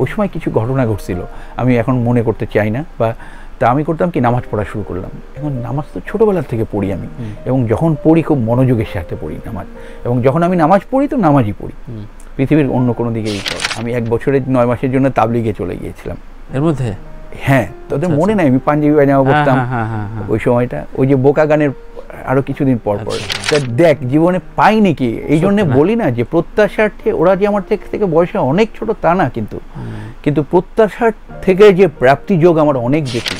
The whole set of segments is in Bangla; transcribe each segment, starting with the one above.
ওই সময় কিছু ঘটনা ঘটছিল আমি এখন মনে করতে চাই না বা তা আমি করতাম কি নামাজ পড়া শুরু করলাম এখন নামাজ তো ছোটোবেলার থেকে পড়ি আমি এবং যখন পড়ি খুব মনোযোগের সাথে পড়ি নামাজ এবং যখন আমি নামাজ পড়ি তো নামাজই পড়ি পৃথিবীর অন্য কোনো দিকে আমি এক বছরের নয় মাসের জন্য তাবলিগে চলে গিয়েছিলাম এর মধ্যে হ্যাঁ তোদের আচ্ছা, মনে আচ্ছা। নাই আমি পাঞ্জাবি পায়জামা করতাম হ্যাঁ, হ্যাঁ, হ্যাঁ, ওই সময়টা ওই যে বোকা গানের আরো কিছুদিন পর পর আচ্ছা। দেখ জীবনে পাইনি কি এই জন্য বলি না যে প্রত্যাশার্থে ওরা যে আমার থেকে বয়সে অনেক ছোট তা না কিন্তু কিন্তু প্রত্যাশার থেকে যে প্রাপ্তি যোগ আমার অনেক বেশি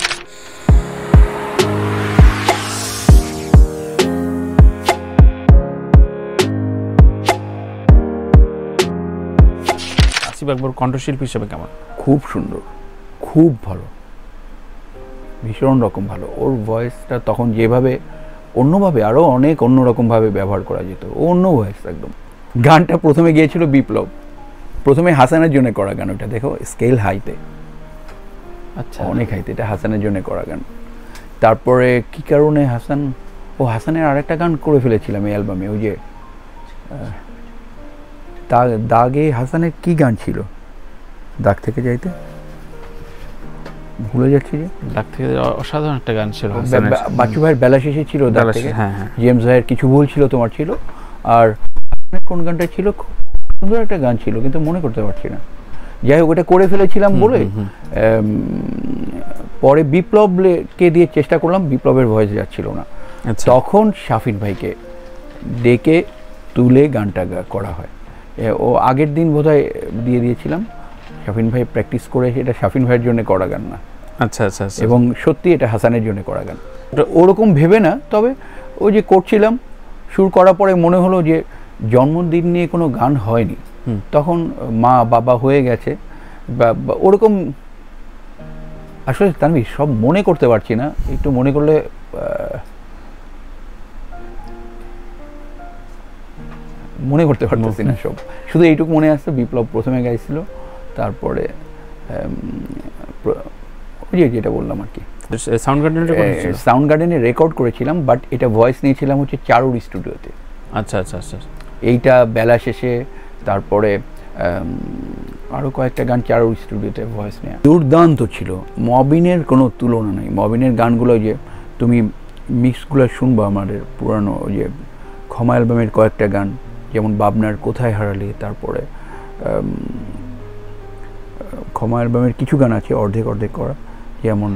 আকবর কণ্ঠশিল্পী হিসেবে কেমন খুব সুন্দর খুব ভালো ভীষণ রকম ভালো ওর ভয়েসটা তখন যেভাবে অন্যভাবে আরও অনেক অন্যরকমভাবে ব্যবহার করা যেত অন্য ভয়েস একদম গানটা প্রথমে গিয়েছিল বিপ্লব প্রথমে হাসানের জন্য করা গান ওটা দেখো স্কেল হাইতে আচ্ছা অনেক হাইতে এটা হাসানের জন্য করা গান তারপরে কি কারণে হাসান ও হাসানের আরেকটা গান করে ফেলেছিলাম এই অ্যালবামে ওই যে দাগে হাসানের কি গান ছিল দাগ থেকে যাইতে ভুলে যাচ্ছি যে ডাক থেকে অসাধারণ একটা গান ছিল বাকি ভাইয়ের বেলা শেষে ছিল ডাক থেকে হ্যাঁ, হ্যাঁ জেমস ভাইয়ের কিছু ভুল ছিল তোমার ছিল আর কোন গানটা ছিল খুব সুন্দর একটা গান ছিল কিন্তু মনে করতে পারছি না যাই হোক ওটা করে ফেলেছিলাম বলে পরে বিপ্লবকে দিয়ে চেষ্টা করলাম বিপ্লবের ভয়েস যাচ্ছিল না আচ্ছা। তখন শাফিন ভাইকে ডেকে তুলে গানটা করা হয় ও আগের দিন বোধহয় দিয়ে দিয়েছিলাম শাফিন ভাই প্র্যাকটিস করে এটা শাফিন ভাইয়ের জন্য করা গান না আচ্ছা আচ্ছা, আচ্ছা এবং আচ্ছা। সত্যি এটা হাসানের জন্য করা গান ওরকম ভেবে না তবে ওই যে করছিলাম সুর করার পরে মনে হলো যে জন্মদিন নিয়ে কোনো গান হয়নি তখন মা বাবা হয়ে গেছে বা ওরকম আসলে তানবি সব মনে করতে পারছি না একটু মনে করলে মনে করতে পারতেছি না সব শুধু এইটুকু মনে আসতো বিপ্লব প্রথমে গাইছিল তারপরে ওই যেটা বললাম আর কি সাউন্ড গার্ডেনে সাউন্ড গার্ডেনে রেকর্ড করেছিলাম বাট এটা ভয়েস নিয়েছিলাম হচ্ছে চারুর স্টুডিওতে আচ্ছা, আচ্ছা আচ্ছা আচ্ছা এইটা বেলা শেষে তারপরে আরও কয়েকটা গান চারুর স্টুডিওতে ভয়েস নেওয়া দুর্দান্ত ছিল মবিনের কোনো তুলনা নেই মবিনের গানগুলো যে তুমি মিক্সগুলো শুনবো আমাদের পুরানো যে ক্ষমা অ্যালবামের কয়েকটা গান যেমন বাবনার কোথায় হারালি তারপরে ক্ষমা অ্যালবামের কিছু গান আছে অর্ধেক অর্ধেক করা যেমন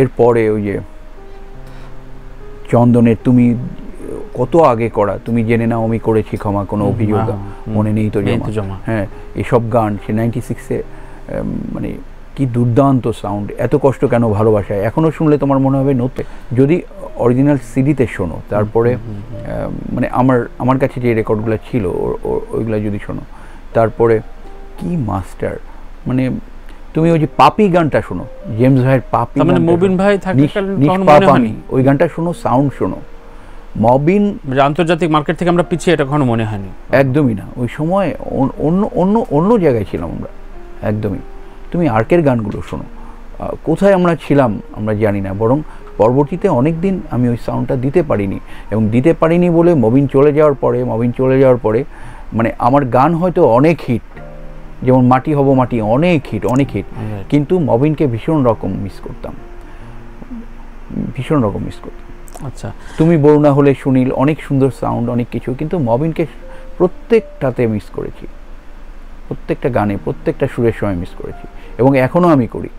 এরপরে ওই যে চন্দনের তুমি কত আগে করা তুমি জেনে নাও আমি করেছি ক্ষমা কোনো অভিযোগ হ্যাঁ, মনে নেই তো জমা হ্যাঁ এসব গান সে নাইনটি সিক্সে মানে কি দুর্দান্ত সাউন্ড এত কষ্ট কেন ভালোবাসায় এখনও শুনলে তোমার মনে হবে নোতে যদি অরিজিনাল সিডিতে শোনো তারপরে মানে আমার আমার কাছে যে রেকর্ডগুলো ছিল ওইগুলো যদি শোনো তারপরে কি মাস্টার মানে তুমি ওই যে পাপি গানটা শোনো জেমস ভাইয়ের পাপি মানে মবিন ভাই থাকে ওই গানটা শোনো সাউন্ড শোনো মবিন মানে আন্তর্জাতিক মার্কেট থেকে আমরা পিছিয়ে এটা কখনো মনে হয়নি একদমই না ওই সময় অন্য অন্য অন্য জায়গায় ছিলাম আমরা একদমই তুমি আর্কের গানগুলো শোনো কোথায় আমরা ছিলাম আমরা জানি না বরং পরবর্তীতে অনেক দিন আমি ওই সাউন্ডটা দিতে পারিনি এবং দিতে পারিনি বলে মবিন চলে যাওয়ার পরে মবিন চলে যাওয়ার পরে মানে আমার গান হয়তো অনেক হিট যেমন মাটি হব মাটি অনেক হিট অনেক হিট কিন্তু মবিনকে ভীষণ রকম মিস করতাম ভীষণ রকম মিস করতাম আচ্ছা তুমি বরুণা হলে সুনীল অনেক সুন্দর সাউন্ড অনেক কিছু কিন্তু মবিনকে প্রত্যেকটাতে মিস করেছি প্রত্যেকটা গানে প্রত্যেকটা সুরের সময় মিস করেছি এবং এখনও আমি করি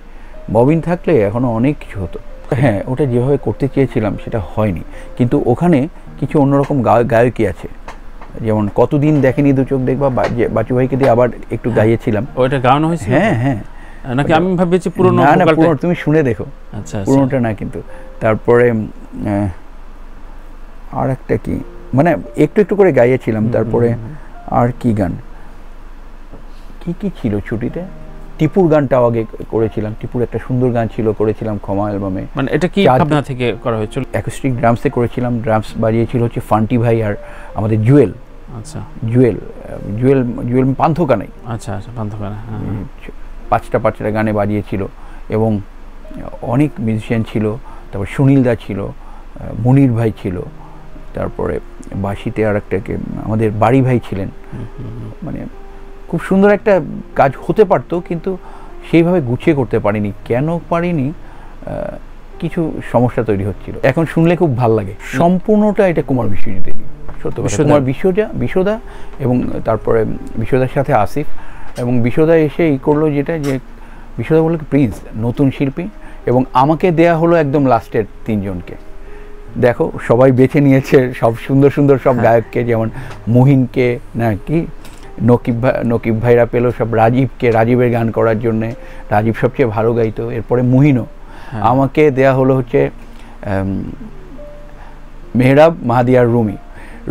ববিন থাকলে এখনও অনেক কিছু হতো হ্যাঁ ওটা যেভাবে করতে চেয়েছিলাম সেটা হয়নি কিন্তু ওখানে কিছু অন্যরকম গায়কী আছে যেমন কতদিন দেখেনি দু চোখ দেখবা বাচু ভাইকে দিয়ে আবার একটু হ্যাঁ। গাইয়েছিলাম ওইটা গাওয়ানো হয়েছে হ্যাঁ হ্যাঁ নাকি আমি ভাবছি পুরনো না না পুরনো তুমি শুনে দেখো আচ্ছা, আচ্ছা। পুরনোটা না কিন্তু তারপরে আর একটা কি মানে একটু একটু করে গাইয়েছিলাম তারপরে আর কি গান কি কি ছিল ছুটিতে টিপুর গানটাও আগে করেছিলাম টিপুর একটা সুন্দর গান ছিল করেছিলাম ক্ষমা অ্যালবামে মানে এটা কি ভাবনা থেকে করা হয়েছিল অ্যাকুস্টিক ড্রামসে করেছিলাম ড্রামস বাজিয়েছিল হচ্ছে ফান্টি ভাই আর আমাদের জুয়েল আচ্ছা জুয়েল জুয়েল জুয়েল পান্থকানাই আচ্ছা আচ্ছা পান্থকানা হ্যাঁ, হ্যাঁ। পাঁচটা পাঁচটা গানে বাজিয়েছিল এবং অনেক মিউজিশিয়ান ছিল তারপর সুনীলদা ছিল মনির ভাই ছিল তারপরে বাসিতে আর একটাকে আমাদের বাড়ি ভাই ছিলেন মানে খুব সুন্দর একটা কাজ হতে পারতো কিন্তু সেইভাবে গুছিয়ে করতে পারিনি কেন পারিনি কিছু সমস্যা তৈরি হচ্ছিল এখন শুনলে খুব ভাল লাগে সম্পূর্ণটা এটা কুমার বিশ্বজিতেরই সত্য বিশ্বদা বিশ্বজা বিশোদা এবং তারপরে বিশোদার সাথে আসিফ এবং বিশোদা এসে ই করলো যেটা যে বিশোদা বললো প্লিজ নতুন শিল্পী এবং আমাকে দেয়া হলো একদম লাস্টের তিনজনকে দেখো সবাই বেছে নিয়েছে সব সুন্দর সুন্দর সব হ্যাঁ। গায়ককে যেমন মুহিনকে না কি নকিব ভাই নকিব ভাইরা পেলো সব রাজীবকে রাজীবের গান করার জন্যে রাজীব সবচেয়ে ভালো গাইতো এরপরে মুহিনও হ্যাঁ। আমাকে দেয়া হলো হচ্ছে মেহরাব মাহাদিয়ার রুমি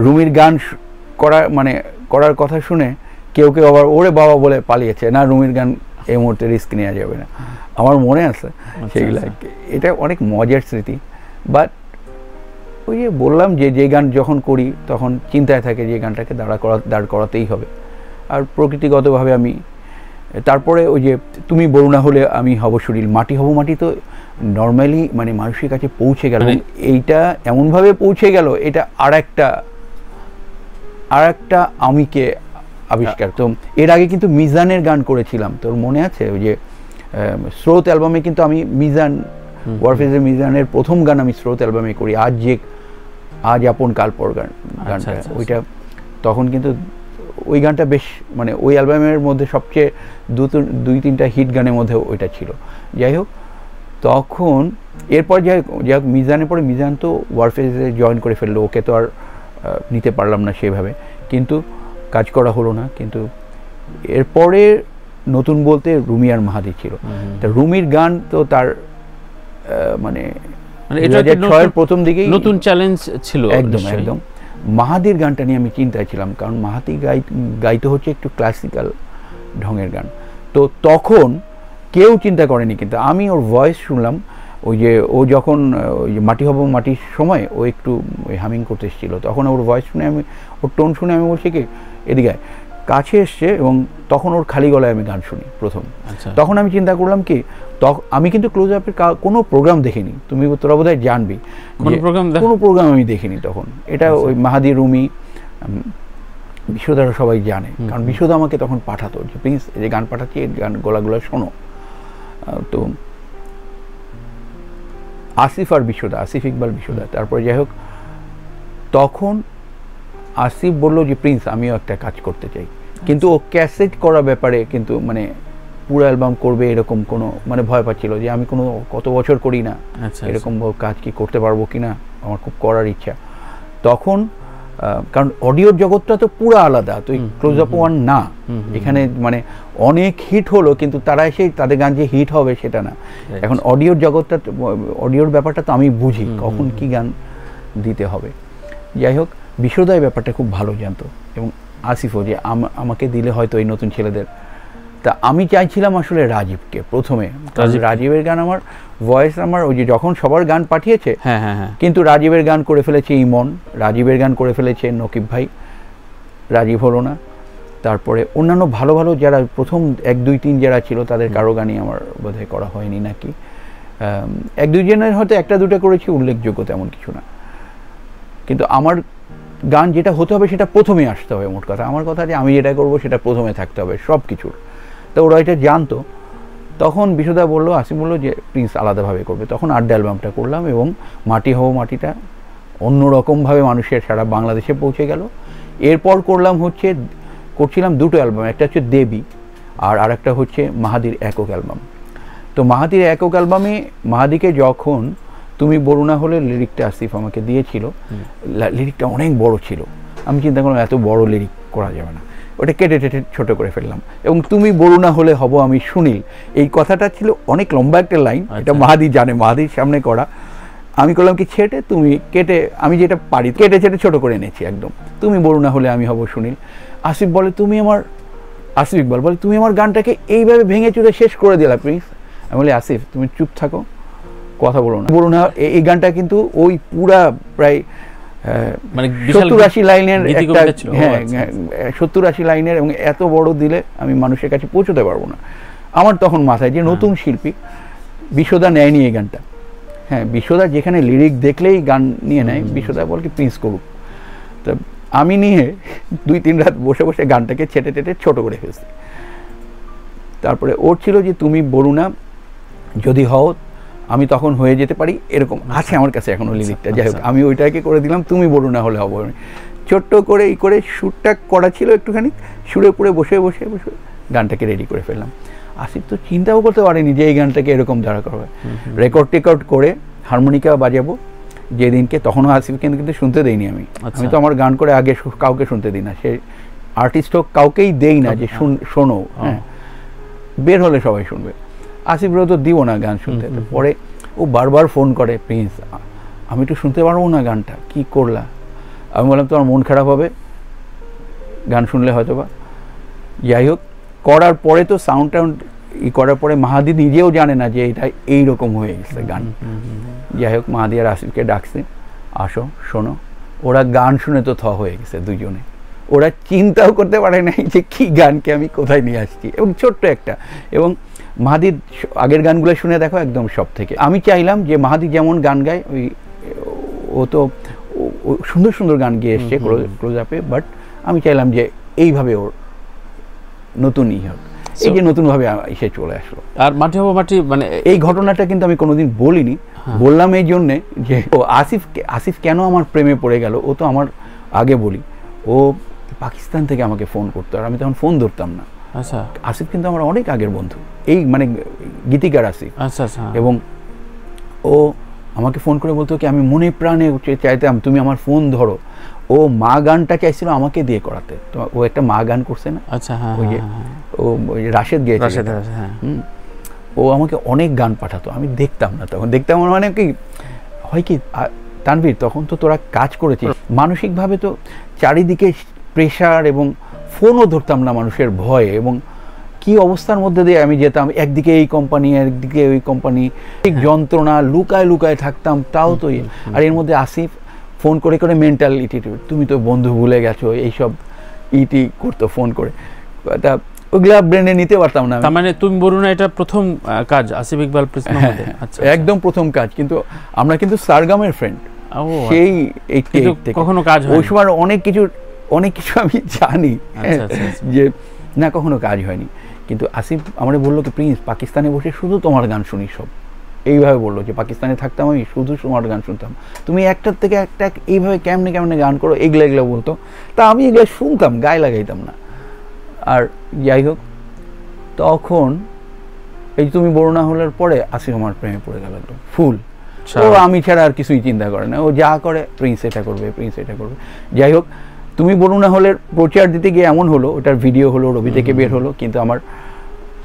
রুমির গান করা মানে করার কথা শুনে কেউ কেউ আবার ওরে বাবা বলে পালিয়েছে না রুমির গান এই মুহূর্তে রিস্ক নেওয়া যাবে না আমার মনে আছে আচ্ছা, সেগুলো আচ্ছা। এটা অনেক মজার স্মৃতি বাট ওই যে বললাম যে যে গান যখন করি তখন চিন্তায় থাকে যে গানটাকে দাঁড়া করা দাঁড় করাতেই হবে আর প্রকৃতিগতভাবে আমি তারপরে ওই যে তুমি না হলে আমি হব শরীর মাটি হব মাটি তো নর্মালি মানে মানুষের কাছে পৌঁছে গেল মানে এইটা এমনভাবে পৌঁছে গেল এটা আর একটা আর একটা আমিকে আবিষ্কার হ্যাঁ। তো এর আগে কিন্তু মিজানের গান করেছিলাম তোর মনে আছে ওই যে স্রোত অ্যালবামে কিন্তু আমি মিজান ওয়ারফেজের মিজানের প্রথম গান আমি স্রোত অ্যালবামে করি আজ যে আজ আপন কাল পর গান আচ্ছা, গানটা আচ্ছা, আচ্ছা। ওইটা তখন কিন্তু ওই গানটা বেশ মানে ওই অ্যালবামের মধ্যে সবচেয়ে দু দুই তিনটা হিট গানের মধ্যে ওইটা ছিল যাই হোক তখন এরপর যাই হোক যাই হোক মিজানের পরে মিজান তো ওয়ারফেজে জয়েন করে ফেললো ওকে তো আর নিতে পারলাম না সেভাবে কিন্তু কাজ করা হলো না কিন্তু এরপরে নতুন বলতে রুমি আর মাহাদি ছিল তা রুমির গান তো তার মানে, মানে প্রথম দিকেই নতুন চ্যালেঞ্জ ছিল একদম একদম মাহাদির গানটা নিয়ে আমি চিন্তায় ছিলাম কারণ মাহাতি গাই গাইতে হচ্ছে একটু ক্লাসিক্যাল ঢঙের গান তো তখন কেউ চিন্তা করেনি কিন্তু আমি ওর ভয়েস শুনলাম ওই যে ও যখন ওই যে মাটি হব মাটির সময় ও একটু হামিং করতে এসেছিলো তখন ওর ভয়েস শুনে আমি ওর টোন শুনে আমি বলছি কি এদিকে কাছে এসছে এবং তখন ওর খালি গলায় আমি গান শুনি প্রথম আচ্ছা। তখন আমি চিন্তা করলাম কি আমি কিন্তু ক্লোজ আপের কোনো প্রোগ্রাম দেখিনি তুমি তোরা বোধহয় জানবি কোনো প্রোগ্রাম আমি দেখিনি তখন এটা আচ্ছা। ওই মাহাদি রুমি বিশ্বদারা সবাই জানে কারণ বিশ্বদা আমাকে তখন পাঠাতো যে প্লিজ যে গান পাঠাচ্ছি এই গান গলাগুলো শোনো তো আসিফ আর বিশ্বদা আসিফ ইকবাল বিশ্বদা তারপরে যাই হোক তখন আসিফ বলল যে প্রিন্স আমিও একটা কাজ করতে চাই কিন্তু ও ক্যাসেট করা ব্যাপারে কিন্তু মানে পুরো অ্যালবাম করবে এরকম কোনো মানে ভয় পাচ্ছিল যে আমি কোনো কত বছর করি না আচ্ছা, আচ্ছা। এরকম কাজ কি করতে পারবো কি না আমার খুব করার ইচ্ছা তখন কারণ অডিওর জগৎটা তো পুরো আলাদা তো ক্লোজ আপ ওয়ান না এখানে মানে অনেক হিট হলো কিন্তু তারা এসে তাদের গান যে হিট হবে সেটা না এখন অডিওর জগৎটা অডিওর ব্যাপারটা তো আমি বুঝি কখন কি গান দিতে হবে যাই হোক বিশ্বদয় ব্যাপারটা খুব ভালো জানতো এবং আসিফও যে আমাকে দিলে হয়তো এই নতুন ছেলেদের তা আমি চাইছিলাম আসলে রাজীবকে প্রথমে রাজীবের গান আমার ভয়েস আমার ওই যে যখন সবার গান পাঠিয়েছে হ্যাঁ, হ্যাঁ, হ্যাঁ। কিন্তু রাজীবের গান করে ফেলেছে ইমন রাজীবের গান করে ফেলেছে নকিব ভাই রাজীব হলো না তারপরে অন্যান্য ভালো ভালো যারা প্রথম এক দুই তিন যারা ছিল তাদের কারো গানই আমার বোধহয় করা হয়নি নাকি এক দুইজনের হয়তো একটা দুটো করেছি উল্লেখযোগ্য তেমন কিছু না কিন্তু আমার গান যেটা হতে হবে সেটা প্রথমে আসতে হবে মোট কথা আমার কথা যে আমি যেটা করব সেটা প্রথমে থাকতে হবে সব কিছুর তো ওরা এটা জানতো তখন বিশুদা বললো আসিম বললো যে প্রিন্স আলাদাভাবে করবে তখন আড্ডা অ্যালবামটা করলাম এবং মাটি হও মাটিটা অন্যরকমভাবে মানুষের সারা বাংলাদেশে পৌঁছে গেল এরপর করলাম হচ্ছে করছিলাম দুটো অ্যালবাম একটা হচ্ছে দেবী আর আরেকটা হচ্ছে মাহাদির একক অ্যালবাম তো মাহাদির একক অ্যালবামে মাহাদিকে যখন তুমি বরুণা হলে লিরিকটা আসিফ আমাকে দিয়েছিল লিরিকটা অনেক বড় ছিল আমি চিন্তা করলাম এত বড় লিরিক করা যাবে না ওটা কেটে টেটে ছোটো করে ফেললাম এবং তুমি বরুণা হলে হব আমি সুনীল এই কথাটা ছিল অনেক লম্বা একটা লাইন এটা আচ্ছা। মাহাদি জানে মাহাদির সামনে করা আমি করলাম কি ছেটে তুমি কেটে আমি যেটা পারি কেটে ছেটে ছোটো করে এনেছি একদম তুমি বরুণা হলে আমি হব সুনীল আসিফ বলে তুমি আমার আসিফ ইকবাল বলে তুমি আমার গানটাকে এইভাবে ভেঙে চুরে শেষ করে দিলা প্লিজ আমি বলি আসিফ তুমি চুপ থাকো কথা বলো না বরুণা না এই গানটা কিন্তু ওই পুরা প্রায় সত্তর আশি লাইনের এবং এত বড় দিলে আমি মানুষের কাছে পৌঁছতে পারবো না আমার তখন মাথায় যে হ্যাঁ। নতুন শিল্পী বিশোদা নেয়নি এই গানটা হ্যাঁ বিশোদা যেখানে লিরিক দেখলেই গান নিয়ে নেয় বিশোদা বল কি প্রিন্স করুক তা আমি নিয়ে দুই তিন রাত বসে বসে গানটাকে ছেটে টেটে ছোট করে ফেলছি তারপরে ওর ছিল যে তুমি বলুনা যদি হও আমি তখন হয়ে যেতে পারি এরকম আচ্ছা। আছে আমার কাছে এখনও লিরিকটা আচ্ছা, যাই হোক আচ্ছা। আমি ওইটাকে করে দিলাম তুমি বলো না হলে হবো ছোট্ট করে এই করে সুরটা করা ছিল একটুখানি সুরে পুরে বসে বসে বসে গানটাকে রেডি করে ফেললাম আসিফ তো চিন্তাও করতে পারেনি যে এই গানটাকে এরকম দাঁড়া করবে রেকর্ড টেকর্ড করে হারমোনিকা বাজাবো যেদিনকে তখনও আসিফকে কিন্তু শুনতে দেইনি আমি আমি তো আমার গান করে আগে কাউকে শুনতে দিই না সে আর্টিস্ট হোক কাউকেই দেই না যে শোনো হ্যাঁ বের হলে সবাই শুনবে আসিফ তো দিব না গান শুনতে পরে ও বারবার ফোন করে প্রিন্স আমি একটু শুনতে পারবো না গানটা কি করলা আমি বললাম তোমার মন খারাপ হবে গান শুনলে হয়তো বা যাই হোক করার পরে তো সাউন্ড টাউন্ড ই করার পরে মাহাদি নিজেও জানে না যে এটা এই রকম হয়ে গেছে গান যাই হোক মাহাদি আর আসিফকে ডাকছে আসো শোনো ওরা গান শুনে তো থ হয়ে গেছে দুজনে ওরা চিন্তাও করতে পারে নাই যে কি গানকে আমি কোথায় নিয়ে আসছি এবং ছোট্ট একটা এবং মাহাদির আগের গানগুলো শুনে দেখো একদম সব থেকে আমি চাইলাম যে মাহাদি যেমন গান গায় ওই ও তো সুন্দর সুন্দর গান গিয়ে এসছে ক্লোজ আপে বাট আমি চাইলাম যে এইভাবে ওর নতুনই হোক এই যে নতুনভাবে এসে চলে আসলো আর মাটি হবো মাটি মানে এই ঘটনাটা কিন্তু আমি কোনোদিন বলিনি হ্যাঁ। বললাম এই জন্যে যে ও আসিফ আসিফ কেন আমার প্রেমে পড়ে গেল ও তো আমার আগে বলি ও পাকিস্তান থেকে আমাকে ফোন করতো আর আমি তখন ফোন ধরতাম না আচ্ছা আসিফ কিন্তু আমার অনেক আগের বন্ধু এই মানে গীতিকার আছি আচ্ছা আচ্ছা হ্যাঁ। এবং ও আমাকে ফোন করে বলতো কি আমি মনে প্রাণে চাইতাম তুমি আমার ফোন ধরো ও মা গানটা চাইছিল আমাকে দিয়ে করাতে তো ও একটা মা গান করছে না আচ্ছা হ্যাঁ ওই হ্যাঁ, যে হ্যাঁ, ও রাশেদ গিয়েছে রাশেদ হ্যাঁ ও আমাকে অনেক গান পাঠাতো আমি দেখতাম না তখন দেখতাম মানে কি হয় কি তানভীর তখন তো তোরা কাজ করেছিস মানসিকভাবে তো চারিদিকে প্রেশার এবং ফোনও ধরতাম না মানুষের ভয়ে এবং কি অবস্থার মধ্যে দিয়ে আমি যেতাম একদিকে এই কোম্পানি একদিকে ওই কোম্পানি ঠিক হ্যাঁ। যন্ত্রণা লুকায় লুকায় থাকতাম তাও তো ইয়ে। আর এর মধ্যে আসিফ ফোন করে করে মেন্টাল ইটি তুমি তো বন্ধু ভুলে গেছো এইসব ইটি e করতো ফোন করে তা ওগুলা ব্রেনে নিতে পারতাম না তার মানে তুমি বলুন না এটা প্রথম কাজ আসিফ ইকবাল হ্যাঁ, হ্যাঁ। আচ্ছা, আচ্ছা। একদম প্রথম কাজ কিন্তু আমরা কিন্তু সারগামের ফ্রেন্ড আচ্ছা। সেই কখনো কাজ ওই সময় অনেক কিছু অনেক কিছু আমি জানি যে না কখনো কাজ হয়নি কিন্তু আসিফ আমার বললো কি প্রিন্স পাকিস্তানে বসে শুধু তোমার গান শুনি সব এইভাবে বললো যে পাকিস্তানে থাকতাম আমি শুধু তোমার গান শুনতাম তুমি একটার থেকে একটা এইভাবে কেমনে কেমনে গান করো এগুলো এগুলো বলতো তা আমি এগুলো শুনতাম গায়ে লাগাইতাম না আর যাই হোক তখন এই তুমি বরুণা হলার পরে আসিফ আমার প্রেমে পড়ে গেল একদম ফুল আচ্ছা। আমি ছাড়া আর কিছুই চিন্তা করে না ও যা করে প্রিন্স এটা করবে প্রিন্স এটা করবে যাই হোক তুমি না হলে প্রচার দিতে গিয়ে এমন হলো ওটার ভিডিও হলো রবি থেকে বের হলো কিন্তু আমার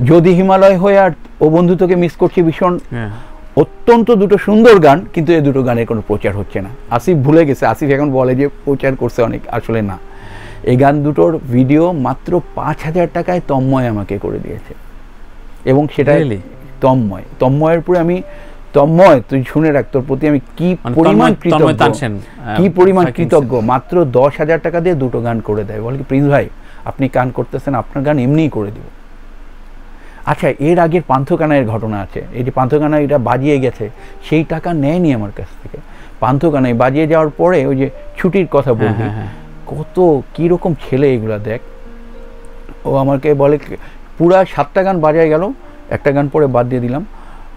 যদি হিমালয় হয়ে আর ও বন্ধু তোকে মিস করছি ভীষণ হ্যাঁ। অত্যন্ত দুটো সুন্দর গান কিন্তু এই দুটো গানের কোনো প্রচার হচ্ছে না আসিফ ভুলে গেছে আসিফ এখন বলে যে প্রচার করছে অনেক আসলে না এই গান দুটোর ভিডিও মাত্র পাঁচ হাজার টাকায় তম্ময় আমাকে করে দিয়েছে এবং সেটা তম্ময় তম্ময়ের পরে আমি তন্ময় তুই শুনে রাখ তোর প্রতি আমি কি মানে পরিমাণ কৃতজ্ঞ কি পরিমাণ কৃতজ্ঞ মাত্র দশ হাজার টাকা দিয়ে দুটো গান করে দেয় বলে কি প্রিন্স ভাই আপনি গান করতেছেন আপনার গান এমনিই করে দিব আচ্ছা এর আগের পান্থকানায়ের ঘটনা আছে এই যে পান্থকানা এটা বাজিয়ে গেছে সেই টাকা নেয়নি আমার কাছ থেকে পান্থকানায় বাজিয়ে যাওয়ার পরে ওই যে ছুটির কথা হ্যাঁ, বলবে হ্যাঁ, হ্যাঁ। কত কীরকম ছেলে এগুলা দেখ ও আমাকে বলে পুরা সাতটা গান বাজায় গেল একটা গান পরে বাদ দিয়ে দিলাম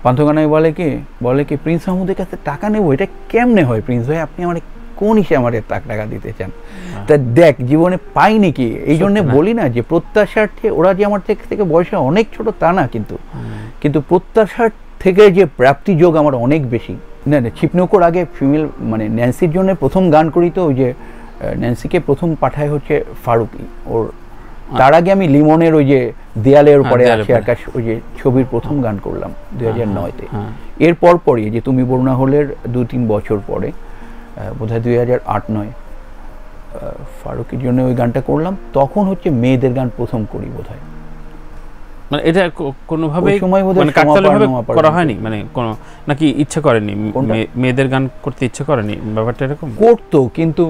পান্থগানায় বলে কি বলে কি প্রিন্স মাহমুদের কাছে টাকা নেবো এটা কেমনে হয় প্রিন্স ভাই আপনি আমার কোন হিসেবে আমার টাকা টাকা দিতে চান হ্যাঁ। তা দেখ জীবনে পাই নাকি এই জন্যে বলি না যে প্রত্যাশার্থে ওরা যে আমার থেকে থেকে বয়সে অনেক ছোট তা না কিন্তু কিন্তু প্রত্যাশার থেকে যে প্রাপ্তিযোগ আমার অনেক বেশি না না ছিপনৌকোর আগে ফিমেল মানে ন্যান্সির জন্য প্রথম গান করি তো ওই যে ন্যান্সিকে প্রথম পাঠায় হচ্ছে ফারুকি ওর আচ্ছা। তার আগে আমি লিমনের ওই যে দেয়ালের হ্যাঁ, উপরে আছে আকাশ ওই যে ছবির প্রথম গান করলাম দুই হাজার নয়তে হ্যাঁ, হ্যাঁ। এর পরপরই যে তুমি বরুণা হলের দু তিন বছর পরে বোধ হয় দুই হাজার আট নয় ফারুকের জন্য ওই গানটা করলাম তখন হচ্ছে মেয়েদের গান প্রথম করি বোধ হয় মানে এটা কোনোভাবে মানে কাকতালীয়ভাবে করা হয়নি মানে কোন নাকি ইচ্ছে করেনি মেয়েদের গান করতে ইচ্ছে করেনি ব্যাপারটা এরকম করতো কিন্তু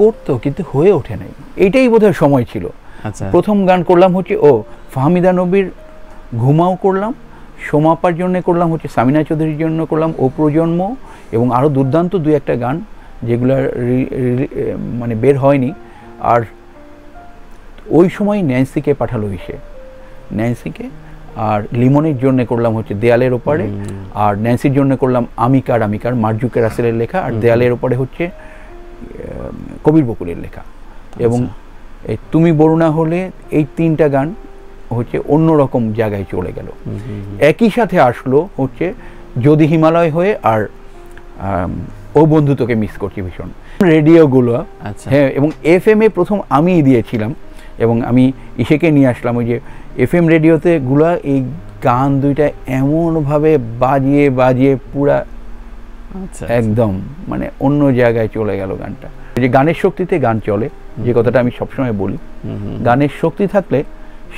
করতো কিন্তু হয়ে ওঠে নাই এটাই বোধহয় সময় ছিল আচ্ছা। প্রথম গান করলাম হচ্ছে ও ফাহমিদা নবীর ঘুমাও করলাম সোমাপার জন্য করলাম হচ্ছে সামিনা চৌধুরীর জন্য করলাম ও প্রজন্ম এবং আরও দুর্দান্ত দু একটা গান যেগুলো মানে বের হয়নি আর ওই সময় ন্যান্সিকে পাঠালো হিসে ন্যান্সিকে আর লিমনের জন্য করলাম হচ্ছে দেয়ালের ওপারে আর ন্যান্সির জন্য করলাম আমিকার আমিকার মার্জুকের আসেলের লেখা আর দেয়ালের ওপারে হচ্ছে কবির বকুলের লেখা আচ্ছা। এবং তুমি বরুণা হলে এই তিনটা গান হচ্ছে অন্যরকম জায়গায় চলে গেল একই সাথে আসলো হচ্ছে যদি হিমালয় হয়ে আর ও বন্ধু তোকে মিস করছি ভীষণ রেডিওগুলো আচ্ছা। হ্যাঁ এবং এফ এম এ প্রথম আমি দিয়েছিলাম এবং আমি ইসেকে নিয়ে আসলাম ওই যে এফ এম রেডিওতে গুলা এই গান দুইটা এমনভাবে বাজিয়ে বাজিয়ে পুরা আচ্ছা, আচ্ছা। একদম মানে অন্য জায়গায় চলে গেল গানটা যে গানের শক্তিতে গান চলে যে কথাটা আমি সবসময় বলি গানের শক্তি থাকলে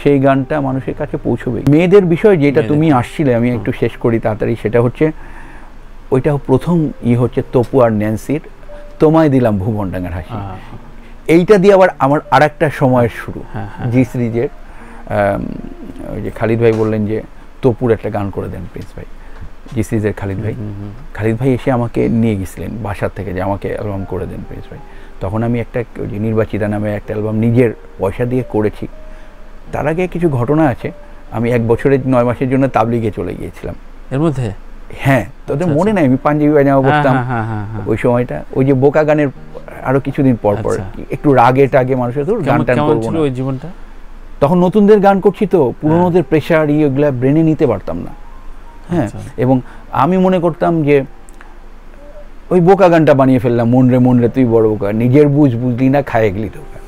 সেই গানটা মানুষের কাছে পৌঁছবে মেয়েদের বিষয় যেটা তুমি আসছিলে আমি একটু শেষ করি তাড়াতাড়ি সেটা হচ্ছে ওইটা প্রথম ই হচ্ছে তপু আর ন্যান্সির তোমায় দিলাম ভুবনডাঙ্গার হাসি এইটা দিয়ে আবার আমার আর একটা সময়ের শুরু হ্যাঁ, হ্যাঁ, হ্যাঁ। জি সিরিজের ওই যে খালিদ ভাই বললেন যে তপুর একটা গান করে দেন প্রিন্স ভাই জি খালিদ ভাই খালিদ ভাই এসে আমাকে নিয়ে গেছিলেন বাসার থেকে যে আমাকে অ্যালবাম করে দেন পেয়েস ভাই তখন আমি একটা নির্বাচিতা নামে একটা অ্যালবাম নিজের পয়সা দিয়ে করেছি তার আগে কিছু ঘটনা আছে আমি এক বছরের নয় মাসের জন্য তাবলিগে চলে গিয়েছিলাম এর মধ্যে হ্যাঁ তোদের আচ্ছা, মনে আচ্ছা। নাই আমি পাঞ্জাবি পায়জামা হ্যাঁ, করতাম হ্যাঁ, হ্যাঁ, ওই সময়টা ওই যে বোকা গানের আরো কিছুদিন পর পর আচ্ছা। একটু রাগে টাগে মানুষের তো গান টান করবো ওই জীবনটা তখন নতুনদের গান করছি তো পুরোনোদের প্রেশার ইয়ে ওইগুলা ব্রেনে নিতে পারতাম না হ্যাঁ আচ্ছা। এবং আমি মনে করতাম যে ওই বোকা গানটা বানিয়ে ফেললাম মন রে মন রে তুই বড় বোকা নিজের বুঝ বুঝলি না খায় গেলি তোকা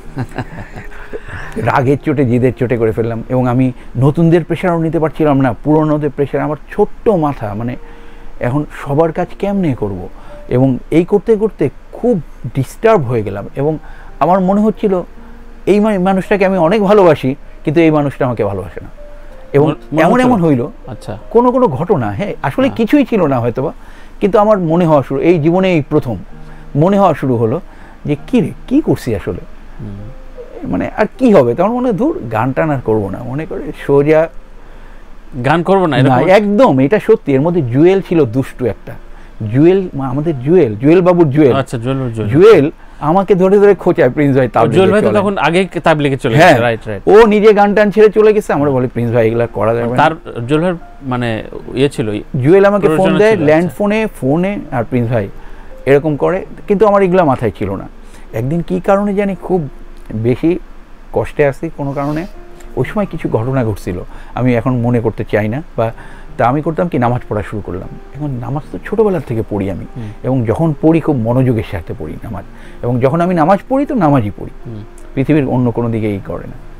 রাগের চোটে জিদের চোটে করে ফেললাম এবং আমি নতুনদের প্রেশারও নিতে পারছিলাম না পুরনোদের প্রেশার আমার ছোট্ট মাথা মানে এখন সবার কাজ কেমনে করব। এবং এই করতে করতে খুব ডিস্টার্ব হয়ে গেলাম এবং আমার মনে হচ্ছিল এই মানুষটাকে আমি অনেক ভালোবাসি কিন্তু এই মানুষটা আমাকে ভালোবাসে না এবং এমন এমন হইল আচ্ছা কোনো কোনো ঘটনা হ্যাঁ আসলে হ্যাঁ। কিছুই ছিল না হয়তোবা কিন্তু আমার মনে হওয়া শুরু এই জীবনে এই প্রথম মনে হওয়া শুরু হলো যে কী রে কী করছি আসলে মানে আর কি হবে তখন মনে দূর গান টান আর করবো না মনে করে সোজা গান করবো না না একদম এটা সত্যি এর মধ্যে জুয়েল ছিল দুষ্টু একটা জুয়েল আমাদের জুয়েল জুয়েল বাবুর জুয়েল আচ্ছা জুয়েল জুয়েল আমাকে ধরে ধরে খোঁচায় প্রিন্স ভাই তাবলিগ ভাই তখন আগে তাবলিগে চলে গেছে রাইট হ্যাঁ, রাইট ও নিজে গান টান ছেড়ে চলে গেছে আমরা বলি প্রিন্স ভাই এগুলা করা যাবে তার ভাই মানে ইয়ে ছিল জুয়েল আমাকে ফোন দেয় ল্যান্ড ফোনে ফোনে আর প্রিন্স ভাই এরকম করে কিন্তু আমার এগুলা মাথায় ছিল না একদিন কি কারণে জানি খুব বেশি কষ্টে আছি কোনো কারণে ওই সময় কিছু ঘটনা ঘটছিল আমি এখন মনে করতে চাই না বা তা আমি করতাম কি নামাজ পড়া শুরু করলাম এখন নামাজ তো ছোটোবেলার থেকে পড়ি আমি এবং যখন পড়ি খুব মনোযোগের সাথে পড়ি নামাজ এবং যখন আমি নামাজ পড়ি তো নামাজই পড়ি পৃথিবীর অন্য কোনো দিকে এই করে না